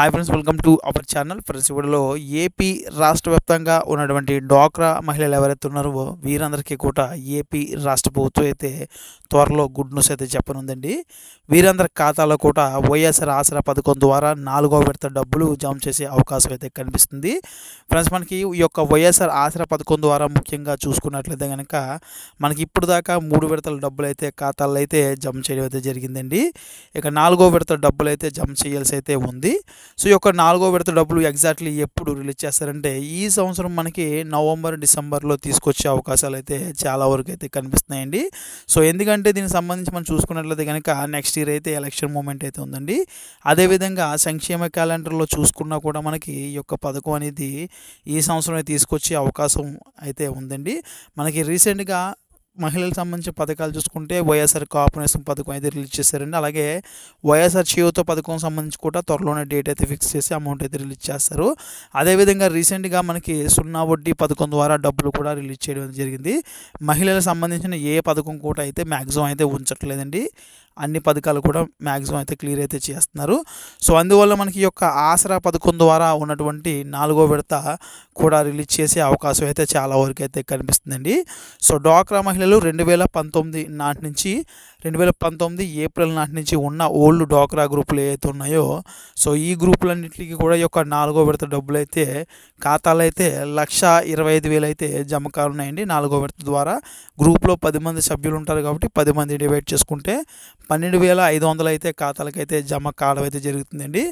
hi friends welcome to our channel friends ఇప్పుడులో AP రాష్ట్ర వ్యాప్తంగా ఉన్నటువంటి డ్వాక్రా మహిళలు ఎవరైతే ఉన్నారో వీరందరికీ కూడా ఏపీ రాష్ట్ర ప్రభుత్వం అయితే త్వరలో గుడ్ న్యూస్ అయితే చెప్పనుందండి వీరందరి ఖాతాలో కూడా వైఎస్ఆర్ ఆసరా పథకం ద్వారా నాలుగో విడత డబ్బులు జమ చేసే అవకాశం అయితే కనిపిస్తుంది ఫ్రెండ్స్ మనకి ఈ యొక్క వైఎస్ఆర్ ఆసరా పథకం ద్వారా ముఖ్యంగా చూసుకున్నట్లయితే కనుక మనకి ఇప్పుడు దాకా మూడు విడతల డబ్బులు అయితే ఖాతాల్లో అయితే జమ చేయడం అయితే జరిగిందండి ఇక నాలుగో విడత డబ్బులు అయితే జమ చేయాల్సి అయితే ఉంది సో ఈ యొక్క నాలుగో విడత డబ్బులు ఎగ్జాక్ట్లీ ఎప్పుడు రిలీజ్ చేస్తారంటే ఈ సంవత్సరం మనకి నవంబర్ డిసెంబర్లో తీసుకొచ్చే అవకాశాలు అయితే చాలా వరకు అయితే కనిపిస్తున్నాయండి సో ఎందుకంటే దీనికి సంబంధించి మనం చూసుకున్నట్లయితే కనుక నెక్స్ట్ ఇయర్ అయితే ఎలక్షన్ మూమెంట్ అయితే ఉందండి అదేవిధంగా సంక్షేమ క్యాలెండర్లో చూసుకున్నా కూడా మనకి ఈ యొక్క పథకం అనేది ఈ సంవత్సరం తీసుకొచ్చే అవకాశం అయితే ఉందండి మనకి రీసెంట్గా మహిళలకు సంబంధించిన పథకాలు చూసుకుంటే వైఎస్ఆర్ కార్పొరేషన్ పథకం అయితే రిలీజ్ చేశారండి అలాగే వైఎస్ఆర్ చేయూతో పథకం సంబంధించి కూడా త్వరలోనే డేట్ అయితే ఫిక్స్ చేసి అమౌంట్ అయితే రిలీజ్ చేస్తారు అదేవిధంగా రీసెంట్గా మనకి సున్నా వడ్డీ పథకం ద్వారా డబ్బులు కూడా రిలీజ్ చేయడం జరిగింది మహిళలకు సంబంధించిన ఏ పథకం కూడా అయితే మ్యాక్సిమం అయితే ఉంచట్లేదండి అన్ని పథకాలు కూడా మ్యాక్సిమం అయితే క్లియర్ అయితే చేస్తున్నారు సో అందువల్ల మనకి యొక్క ఆసరా పథకం ద్వారా ఉన్నటువంటి నాలుగో విడత కూడా రిలీజ్ చేసే అవకాశం అయితే చాలా వరకు అయితే కనిపిస్తుందండి సో డ్వాక్రా మహిళలు రెండు వేల పంతొమ్మిది నాటి నుంచి రెండు వేల పంతొమ్మిది ఏప్రిల్ నాటి నుంచి ఉన్న ఓల్డ్ డ్వాక్రా గ్రూపులు ఏవైతే ఉన్నాయో సో ఈ గ్రూపులన్నింటికి కూడా యొక్క నాలుగో విడత డబ్బులు అయితే ఖాతాలు అయితే లక్ష ఇరవై ఐదు వేలు అయితే జమ కానున్నాయండి నాలుగో విడత ద్వారా గ్రూప్లో పది మంది సభ్యులు ఉంటారు కాబట్టి పది మంది డివైడ్ చేసుకుంటే పన్నెండు వేల ఐదు వందలు అయితే ఖాతాలకైతే జమ కావడం అయితే జరుగుతుందండి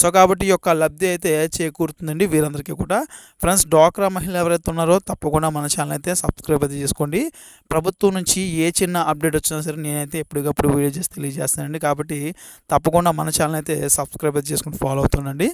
సో కాబట్టి ఈ యొక్క లబ్ధి అయితే చేకూరుతుందండి వీరందరికీ కూడా ఫ్రెండ్స్ డ్వాక్రా మహిళలు ఎవరైతే ఉన్నారో తప్పకుండా మన ఛానల్ అయితే సబ్స్క్రైబ్ అయితే చేసుకోండి ప్రభుత్వం నుంచి ఏ చిన్న అప్డేట్ వచ్చినా సరే నేనైతే ఎప్పటికప్పుడు వీడియో చేసి తెలియజేస్తానండి కాబట్టి తప్పకుండా మన ఛానల్ అయితే సబ్స్క్రైబ్ అయితే చేసుకుని ఫాలో అవుతుండండి